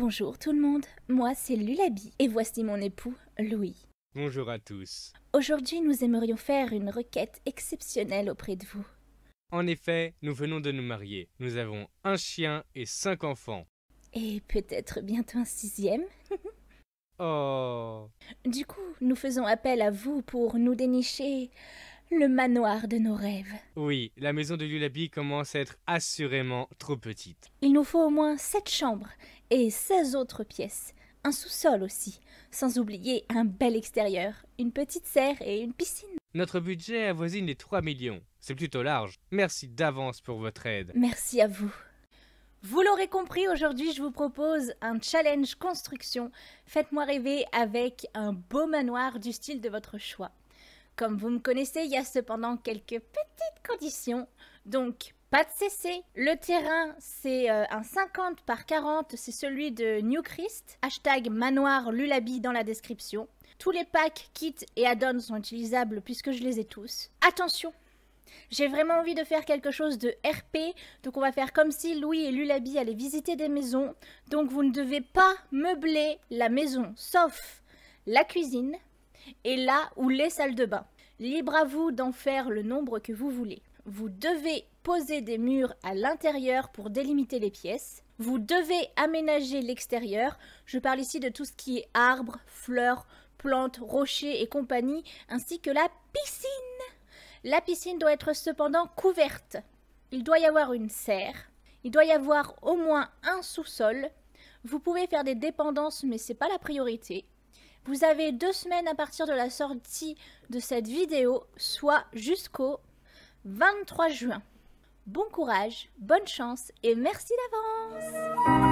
Bonjour tout le monde, moi c'est Lulabi et voici mon époux Louis. Bonjour à tous. Aujourd'hui nous aimerions faire une requête exceptionnelle auprès de vous. En effet, nous venons de nous marier. Nous avons un chien et cinq enfants. Et peut-être bientôt un sixième Oh. Du coup, nous faisons appel à vous pour nous dénicher le manoir de nos rêves. Oui, la maison de Lulabi commence à être assurément trop petite. Il nous faut au moins sept chambres et 16 autres pièces, un sous-sol aussi, sans oublier un bel extérieur, une petite serre et une piscine. Notre budget avoisine les 3 millions. C'est plutôt large. Merci d'avance pour votre aide. Merci à vous. Vous l'aurez compris, aujourd'hui je vous propose un challenge construction. Faites-moi rêver avec un beau manoir du style de votre choix. Comme vous me connaissez, il y a cependant quelques petites conditions. Donc, pas de CC. Le terrain, c'est euh, un 50 par 40, c'est celui de New Christ, Hashtag manoir Lulabi dans la description. Tous les packs, kits et add-ons sont utilisables puisque je les ai tous. Attention j'ai vraiment envie de faire quelque chose de RP, donc on va faire comme si Louis et Lulabi allaient visiter des maisons. Donc vous ne devez pas meubler la maison, sauf la cuisine, et là où les salles de bain. Libre à vous d'en faire le nombre que vous voulez. Vous devez poser des murs à l'intérieur pour délimiter les pièces. Vous devez aménager l'extérieur. Je parle ici de tout ce qui est arbres, fleurs, plantes, rochers et compagnie, ainsi que la piscine. La piscine doit être cependant couverte. Il doit y avoir une serre. Il doit y avoir au moins un sous-sol. Vous pouvez faire des dépendances, mais c'est pas la priorité. Vous avez deux semaines à partir de la sortie de cette vidéo, soit jusqu'au 23 juin. Bon courage, bonne chance et merci d'avance